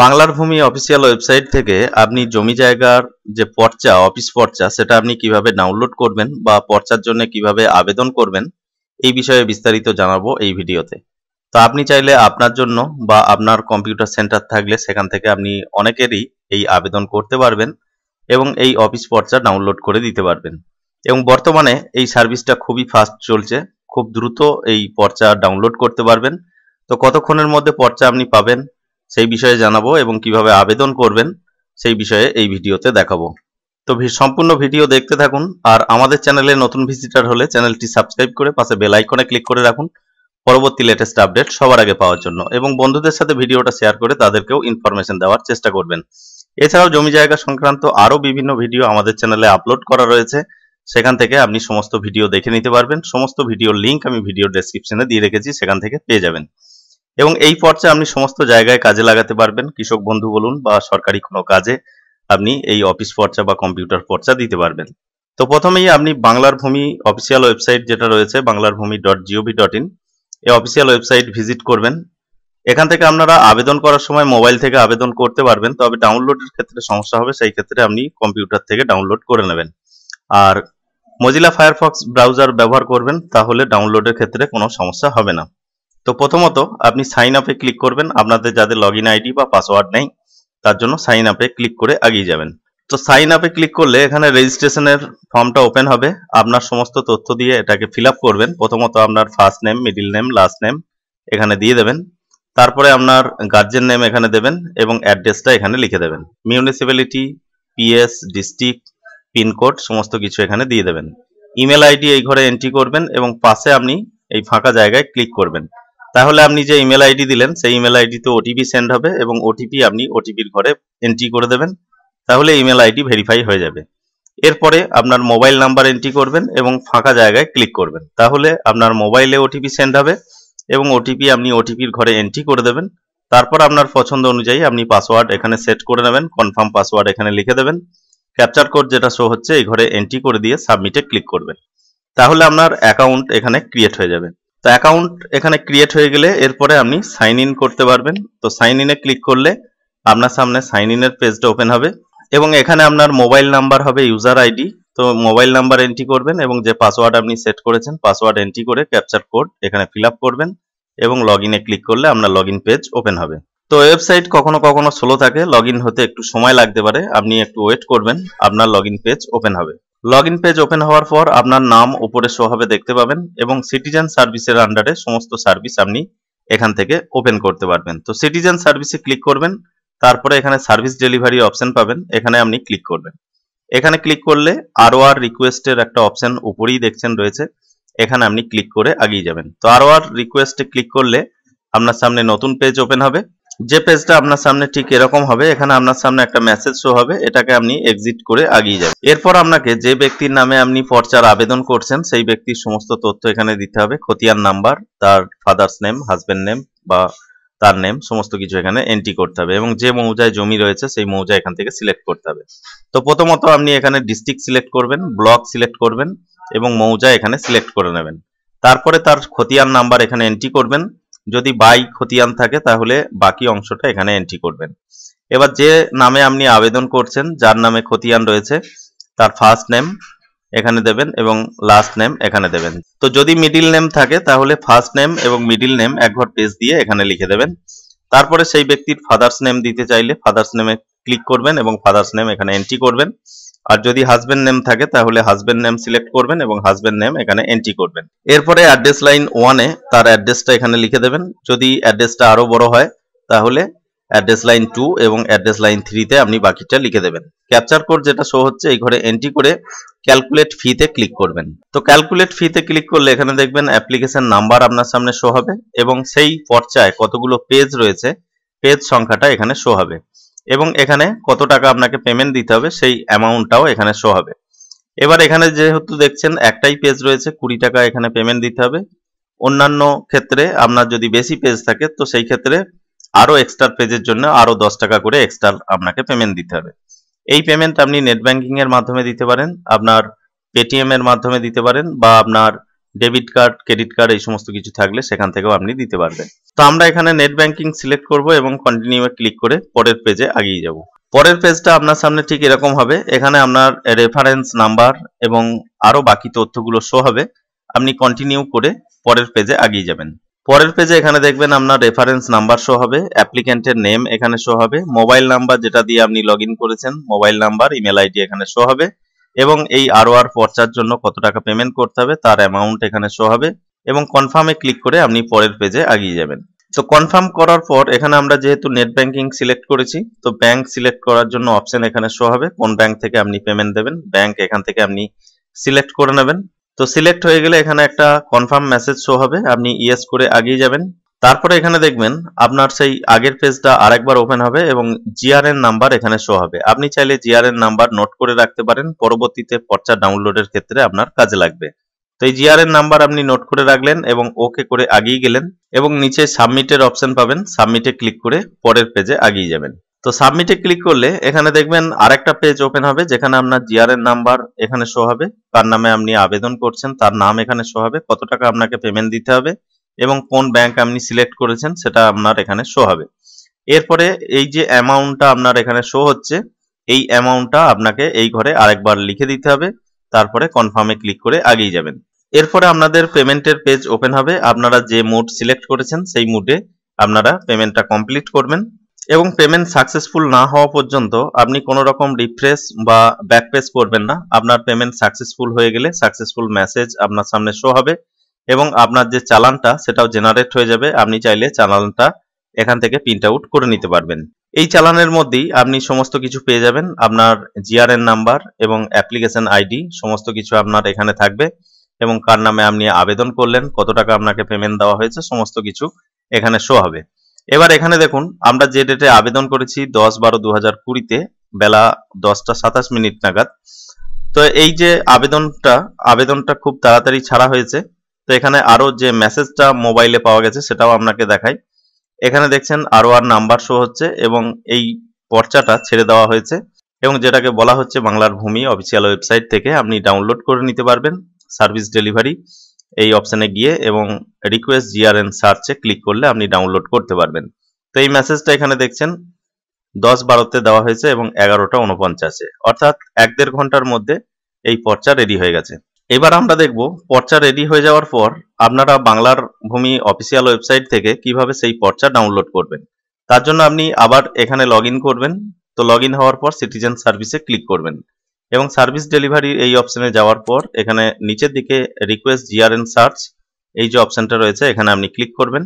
বাংলার ভূমি official website থেকে আপনি জমি জায়গার যে পর্চা অফিস পর্চা সেটা আপনি কিভাবে ডাউনলোড করবেন বা পর্চার জন্য কিভাবে আবেদন করবেন এই বিষয়ে বিস্তারিত জানাবো এই ভিডিওতে তো আপনি চাইলে আপনার জন্য বা আপনার কম্পিউটার সেন্টার থাকলে সেখান থেকে আপনি অনেকেরই এই আবেদন করতে পারবেন এবং এই অফিস পর্চা ডাউনলোড করে দিতে পারবেন এবং বর্তমানে এই সার্ভিসটা খুবই ফাস্ট চলছে খুব দ্রুত এই পর্চা ডাউনলোড করতে পারবেন তো কতক্ষণের মধ্যে পর্চা আপনি পাবেন সেই বিষয়ে জানাবো এবং কিভাবে আবেদন করবেন সেই বিষয়ে এই ভিডিওতে দেখাবো তো সম্পূর্ণ ভিডিও দেখতে থাকুন আর আমাদের চ্যানেলে নতুন ভিজিটার হলে চ্যানেলটি সাবস্ক্রাইব করে পাশে বেল আইকনে ক্লিক করে রাখুন পরবর্তী লেটেস্ট আপডেট সবার আগে পাওয়ার জন্য এবং বন্ধুদের সাথে ভিডিওটা শেয়ার করে তাদেরকেও ইনফরমেশন দেওয়ার চেষ্টা করবেন এছাড়াও জমি জায়গা সংক্রান্ত আরও বিভিন্ন ভিডিও আমাদের চ্যানেলে আপলোড করা রয়েছে সেখান থেকে আপনি সমস্ত ভিডিও দেখে নিতে পারবেন সমস্ত ভিডিওর লিঙ্ক আমি ভিডিও ডেসক্রিপশনে দিয়ে রেখেছি সেখান থেকে পেয়ে যাবেন এবং এই পর্চা আপনি সমস্ত জায়গায় কাজে লাগাতে পারবেন কৃষক বন্ধু বলুন বা সরকারি কোনো কাজে আপনি এই অফিস পর্চা বা কম্পিউটার পর্চা দিতে পারবেন তো প্রথমেই আপনি বাংলার ভূমি অফিসিয়াল ওয়েবসাইট যেটা রয়েছে Banglar Bhumi dot G O V dot in এই অফিসিয়াল ওয়েবসাইট ভিজিট করবেন এখান থেকে আপনারা আবেদন করার সময় মোবাইল থেকে আবেদন করতে পারবেন তবে ডাউনলোডের ক্ষেত্রে সমস্যা হবে সেই ক্ষেত্রে আপনি কম্পিউটার থেকে ডাউনলোড করে নেবেন আর মজিলা ফায়ারফক্স ব্রাউজার ব্যবহার করবেন তাহলে ডাউনলোডের ক্ষেত্রে কোনো সমস্যা হবে না তো প্রথমত আপনি সাইন আপে ক্লিক করবেন আপনাদের যাদের লগ আইডি বা পাসওয়ার্ড নেই তার জন্য সাইন আপে ক্লিক করে এগিয়ে যাবেন তো সাইন আপে ক্লিক করলে এখানে রেজিস্ট্রেশনের ফর্মটা ওপেন হবে আপনার সমস্ত তথ্য দিয়ে এটাকে ফিল করবেন প্রথমত আপনার first name middle name last name এখানে দিয়ে দেবেন তারপরে আপনার গার্জেন নেম এখানে দেবেন এবং অ্যাড্রেসটা এখানে লিখে দেবেন মিউনিসিপ্যালিটি পিএস ডিস্ট্রিক্ট পিনকোড সমস্ত কিছু এখানে দিয়ে দেবেন ইমেল আইডি এই ঘরে এন্ট্রি করবেন এবং পাশে আপনি এই ফাঁকা জায়গায় ক্লিক করবেন তাহলে আপনি যে ইমেল আইডি দিলেন সেই ইমেল আইডিতে ওটিপি সেন্ড হবে এবং ওটিপি আপনি ওটিপির ঘরে এন্ট্রি করে দেবেন তাহলে ইমেল আইডি ভেরিফাই হয়ে যাবে এরপরে আপনার মোবাইল নাম্বার এন্ট্রি করবেন এবং ফাঁকা জায়গায় ক্লিক করবেন তাহলে আপনার মোবাইলে ওটিপি সেন্ড হবে এবং ওটিপি আপনি ওটিপির ঘরে এন্ট্রি করে দেবেন তারপর আপনার পছন্দ অনুযায়ী আপনি পাসওয়ার্ড এখানে সেট করে নেবেন কনফার্ম পাসওয়ার্ড এখানে লিখে দেবেন ক্যাপচার কোড যেটা শো হচ্ছে এই ঘরে এন্ট্রি করে দিয়ে সাবমিটে ক্লিক করবেন তাহলে আপনার অ্যাকাউন্ট এখানে ক্রিয়েট হয়ে যাবে তো অ্যাকাউন্ট এখানে ক্রিয়েট হয়ে গেলে এরপরে আপনি সাইন ইন করতে পারবেন তো সাইন ইনে ক্লিক করলে আপনার সামনে সাইন ইনের পেজটা ওপেন হবে এবং এখানে আপনার মোবাইল নাম্বার হবে ইউজার আইডি তো মোবাইল নাম্বার এন্ট্রি করবেন এবং যে পাসওয়ার্ড আপনি সেট করেছেন পাসওয়ার্ড এন্ট্রি করে ক্যাপচার কোড এখানে ফিল করবেন এবং লগ ইনে ক্লিক করলে আপনার লগ পেজ ওপেন হবে তো ওয়েবসাইট কখনো কখনো স্লো থাকে লগ হতে একটু সময় লাগতে পারে আপনি একটু ওয়েট করবেন আপনার লগ পেজ ওপেন হবে লগ ইন পেজ ওপেন হওয়ার পর আপনার নাম ওপরে শো হবে দেখতে পাবেন এবং সিটিজেন সার্ভিসের আন্ডারে সমস্ত সার্ভিস আপনি এখান থেকে ওপেন করতে পারবেন তো সিটিজেন সার্ভিসে ক্লিক করবেন তারপরে এখানে সার্ভিস ডেলিভারি অপশন পাবেন এখানে আপনি ক্লিক করবেন এখানে ক্লিক করলে আরও আর রিকোয়েস্টের একটা অপশন উপরেই দেখছেন রয়েছে এখানে আপনি ক্লিক করে আগিয়ে যাবেন তো আরও আর রিকোয়েস্টে ক্লিক করলে আপনার সামনে নতুন পেজ ওপেন হবে যে পেজটা আপনার সামনে ঠিক এরকম হবে এখানে আপনার সামনে একটা মেসেজ শো হবে এটাকে আপনি এক্সিট করে আগিয়ে যাবেন এরপর আপনাকে যে ব্যক্তির নামে আপনি পর্চার আবেদন করছেন সেই ব্যক্তির সমস্ত তথ্য এখানে দিতে হবে খতিয়ান নাম্বার তার ফাদার্স নেম হাজবেন্ড নেম বা তার নেম সমস্ত কিছু এখানে এন্ট্রি করতে হবে এবং যে মৌজায় জমি রয়েছে সেই মৌজা এখান থেকে সিলেক্ট করতে হবে তো প্রথমত আপনি এখানে ডিস্ট্রিক্ট সিলেক্ট করবেন ব্লক সিলেক্ট করবেন এবং মৌজা এখানে সিলেক্ট করে নেবেন তারপরে তার খতিয়ান নাম্বার এখানে এন্ট্রি করবেন যদি বাই খতিয়ান থাকে তাহলে বাকি অংশটা এখানে এন্ট্রি করবেন এবার যে নামে আপনি আবেদন করছেন যার নামে খতিয়ান রয়েছে তার ফার্স্ট নেম এখানে দেবেন এবং লাস্ট নেম এখানে দেবেন তো যদি মিডিল নেম থাকে তাহলে ফার্স্ট নেম এবং মিডিল নেম এক ঘর পেজ দিয়ে এখানে লিখে দেবেন তারপরে সেই ব্যক্তির ফাদার্স নেম দিতে চাইলে ফাদার্স নেমে ক্লিক করবেন এবং ফাদার্স নেম এখানে এন্ট্রি করবেন আর যদি হাজবেন্ড নেম থাকে তাহলে হাজবেন্ড নেম সিলেক্ট করবেন এবং হাজবেন্ড নেম এখানে এন্ট্রি করবেন এরপরে অ্যাড্রেস লাইন ওয়ানে তার অ্যাড্রেসটা এখানে লিখে দেবেন যদি অ্যাড্রেসটা আরও বড় হয় তাহলে অ্যাড্রেস লাইন টু এবং অ্যাড্রেস লাইন থ্রিতে আপনি বাকিটা লিখে দেবেন ক্যাপচার কোড যেটা শো হচ্ছে এই ঘরে এন্ট্রি করে ক্যালকুলেট ফিতে ক্লিক করবেন তো ক্যালকুলেট ফিতে ক্লিক করলে এখানে দেখবেন অ্যাপ্লিকেশন নাম্বার আপনার সামনে শো হবে এবং সেই পর্চায় কতগুলো পেজ রয়েছে পেজ সংখ্যাটা এখানে শো হবে এবং এখানে কত টাকা আপনাকে পেমেন্ট দিতে হবে সেই অ্যামাউন্টটাও এখানে শো হবে এবার এখানে যেহেতু দেখছেন একটাই পেজ রয়েছে কুড়ি টাকা এখানে পেমেন্ট দিতে হবে অন্যান্য ক্ষেত্রে আপনার যদি বেশি পেজ থাকে তো সেই ক্ষেত্রে আরও এক্সট্রা পেজের জন্য আরও দশ টাকা করে এক্সট্রা আপনাকে পেমেন্ট দিতে হবে এই পেমেন্ট আপনি নেট ব্যাঙ্কিংয়ের মাধ্যমে দিতে পারেন আপনার পেটিএমের মাধ্যমে দিতে পারেন বা আপনার ডেবিট কার্ড ক্রেডিট কার্ড এই সমস্ত কিছু থাকলে সেখান থেকেও আপনি দিতে পারবেন তো আমরা এখানে নেট ব্যাংকিং সিলেক্ট করব এবং কন্টিনিউ এ ক্লিক করে পরের পেজে এগিয়ে যাব পরের পেজটা আপনার সামনে ঠিক এরকম হবে এখানে আপনার রেফারেন্স নাম্বার এবং আরও বাকি তথ্যগুলো শো হবে আপনি কন্টিনিউ করে পরের পেজে এগিয়ে যাবেন পরের পেজে এখানে দেখবেন আপনার রেফারেন্স নাম্বার শো হবে অ্যাপ্লিক্যান্টের নেম এখানে শো হবে মোবাইল নাম্বার যেটা দিয়ে আপনি লগ করেছেন মোবাইল নাম্বার ইমেল আইডি এখানে শো হবে এবং এই আর পর্চার জন্য কত টাকা পেমেন্ট করতে হবে তার অ্যামাউন্ট এখানে শো হবে এবং কনফার্মে ক্লিক করে আপনি পরের পেজে আগিয়ে যাবেন তো কনফার্ম করার পর এখানে আমরা যেহেতু নেট ব্যাংকিং সিলেক্ট করেছি তো ব্যাংক সিলেক্ট করার জন্য অপশন এখানে শো হবে কোন ব্যাংক থেকে আপনি পেমেন্ট দেবেন ব্যাংক এখান থেকে আপনি সিলেক্ট করে নেবেন তো সিলেক্ট হয়ে গেলে এখানে একটা কনফার্ম মেসেজ শো হবে আপনি ইয়েস করে এগিয়ে যাবেন তারপরে এখানে দেখবেন আপনার সেই আগের পেজটা আরেকবার ওপেন হবে এবং জিআরএন নাম্বার এখানে শো হবে আপনি চাইলে জিআরএন নাম্বার নোট করে রাখতে পারেন পরবর্তীতে পর্চা ডাউনলোডের ক্ষেত্রে আপনার কাজে লাগবে তো এই জিআরএন নাম্বার আপনি নোট করে রাখলেন এবং ওকে করে আগিয়ে গেলেন এবং নিচে সাবমিটের অপশন পাবেন সাবমিটে ক্লিক করে পরের পেজে আগিয়ে যাবেন তো সাবমিটে ক্লিক করলে এখানে দেখবেন আরেকটা পেজ ওপেন হবে যেখানে আপনার জিআরএন নাম্বার এখানে শো হবে কার নামে আপনি আবেদন করছেন তার নাম এখানে শো হবে কত টাকা আপনাকে পেমেন্ট দিতে হবে এবং কোন ব্যাংক আপনি সিলেক্ট করেছেন সেটা আপনার এখানে শো হবে এরপরে এই যে অ্যামাউন্টটা আপনার এখানে শো হচ্ছে এই অ্যামাউন্টটা আপনাকে এই ঘরে আরেকবার লিখে দিতে হবে তারপরে কনফার্মে ক্লিক করে আগিয়ে যাবেন এরপরে আপনাদের পেমেন্টের পেজ ওপেন হবে আপনারা যে মুড সিলেক্ট করেছেন সেই মুডে আপনারা পেমেন্টটা কমপ্লিট করবেন এবং পেমেন্ট সাকসেসফুল না হওয়া পর্যন্ত আপনি কোনো রকম রিফ্রেশ বা ব্যাক পেজ করবেন না আপনার পেমেন্ট সাকসেসফুল হয়ে গেলে সাকসেসফুল মেসেজ আপনার সামনে শো হবে এবং আপনার যে চালানটা সেটাও জেনারেট হয়ে যাবে আপনি চাইলে চালানটা এখান থেকে প্রিন্ট আউট করে নিতে পারবেন এই চালানের মধ্যেই আপনি সমস্ত কিছু পেয়ে যাবেন আপনার জিআরএন নাম্বার এবং অ্যাপ্লিকেশন আইডি সমস্ত কিছু আপনার এখানে থাকবে এবং কার নামে আপনি আবেদন করলেন কত টাকা আপনাকে পেমেন্ট দেওয়া হয়েছে সমস্ত কিছু এখানে শো হবে এবার এখানে দেখুন আমরা যে ডেটে আবেদন করেছি দশ বারো দু হাজার কুড়িতে বেলা দশটা সাতাশ মিনিট নাগাদ তো এই যে আবেদনটা আবেদনটা খুব তাড়াতাড়ি ছাড়া হয়েছে তো এখানে আরও যে মেসেজটা মোবাইলে পাওয়া গেছে সেটাও আপনাকে দেখাই এখানে দেখছেন আরও আর নাম্বার শো হচ্ছে এবং এই পর্চাটা ছেড়ে দেওয়া হয়েছে এবং যেটাকে বলা হচ্ছে বাংলার ভূমি অফিসিয়াল ওয়েবসাইট থেকে আপনি ডাউনলোড করে নিতে পারবেন সার্ভিস ডেলিভারি এই অপশানে গিয়ে এবং রিকোয়েস্ট জিআরএন সার্চে ক্লিক করলে আপনি ডাউনলোড করতে পারবেন তো এই মেসেজটা এখানে দেখছেন দশ বারোতে দেওয়া হয়েছে এবং এগারোটা উনপঞ্চাশে অর্থাৎ এক দেড় ঘন্টার মধ্যে এই পর্চা রেডি হয়ে গেছে এবার আমরা দেখব পর্চা রেডি হয়ে যাওয়ার পর আপনারা বাংলার ভূমি অফিসিয়াল ওয়েবসাইট থেকে কিভাবে সেই পর্চা ডাউনলোড করবেন তার জন্য আপনি আবার এখানে লগ করবেন তো লগ হওয়ার পর সিটিজেন সার্ভিসে ক্লিক করবেন এবং সার্ভিস ডেলিভারির এই অপশানে যাওয়ার পর এখানে নিচের দিকে রিকোয়েস্ট জিআরএন সার্চ এই যে অপশানটা রয়েছে এখানে আপনি ক্লিক করবেন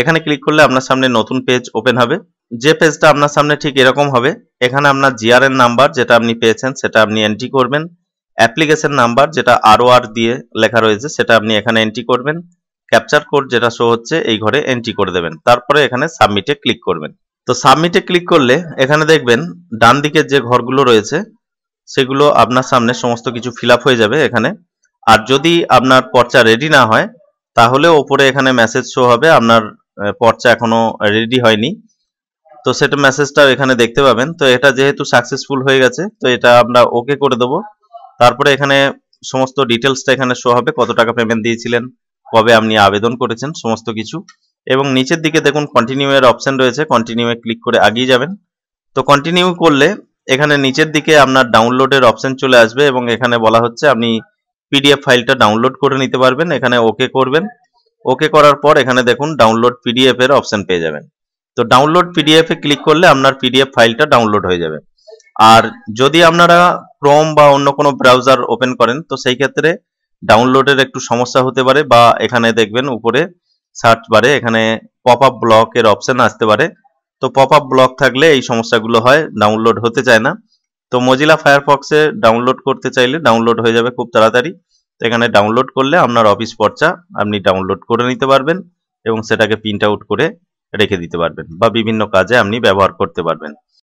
এখানে ক্লিক করলে আপনার সামনে নতুন পেজ ওপেন হবে যে পেজটা আপনার সামনে ঠিক এরকম হবে এখানে আপনার জিআরএন নাম্বার যেটা আপনি পেয়েছেন সেটা আপনি এন্ট্রি করবেন অ্যাপ্লিকেশন নাম্বার যেটা আরও আর দিয়ে লেখা রয়েছে সেটা আপনি এখানে এন্ট্রি করবেন ক্যাপচার কোড যেটা শো হচ্ছে এই ঘরে এন্ট্রি করে দেবেন তারপরে এখানে সাবমিটে ক্লিক করবেন তো সাবমিটে ক্লিক করলে এখানে দেখবেন ডান দিকের যে ঘরগুলো রয়েছে সেগুলো আপনার সামনে সমস্ত কিছু ফিল হয়ে যাবে এখানে আর যদি আপনার পর্চা রেডি না হয় তাহলে ওপরে এখানে মেসেজ শো হবে আপনার পর্চা এখনো রেডি হয়নি তো সেটা মেসেজটা এখানে দেখতে পাবেন তো এটা যেহেতু সাকসেসফুল হয়ে গেছে তো এটা আমরা ওকে করে দেবো তারপরে এখানে সমস্ত ডিটেলসটা এখানে শো হবে কত টাকা পেমেন্ট দিয়েছিলেন কবে আপনি আবেদন করেছেন সমস্ত কিছু এবং নিচের দিকে দেখুন কন্টিনিউ এর অপশন রয়েছে কন্টিনিউ এ ক্লিক করে আগিয়ে যাবেন তো কন্টিনিউ করলে এখানে নিচের দিকে আপনার ডাউনলোডের অপশন চলে আসবে এবং এখানে বলা হচ্ছে আপনি পিডিএফ ফাইলটা ডাউনলোড করে নিতে পারবেন এখানে ওকে করবেন ওকে করার পর এখানে দেখুন ডাউনলোড পিডিএফ এর অপশন পেয়ে যাবেন তো ডাউনলোড পিডিএফ এ ক্লিক করলে আপনার পিডিএফ ফাইলটা ডাউনলোড হয়ে যাবে আর যদি আপনারা ক্রোম বা অন্য কোনো ব্রাউজার ওপেন করেন তো সেই ক্ষেত্রে ডাউনলোডের একটু সমস্যা হতে পারে বা এখানে দেখবেন উপরে সার্চ বারে এখানে পপ আপ ব্লকের অপশান আসতে পারে তো পপ আপ ব্লক থাকলে এই সমস্যাগুলো হয় ডাউনলোড হতে চায় না তো মজিলা ফায়ারফক্সে ডাউনলোড করতে চাইলে ডাউনলোড হয়ে যাবে খুব তাড়াতাড়ি তো এখানে ডাউনলোড করলে আপনার অফিস পর্চা আপনি ডাউনলোড করে নিতে পারবেন এবং সেটাকে প্রিন্ট আউট করে রেখে দিতে পারবেন বা বিভিন্ন কাজে আপনি ব্যবহার করতে পারবেন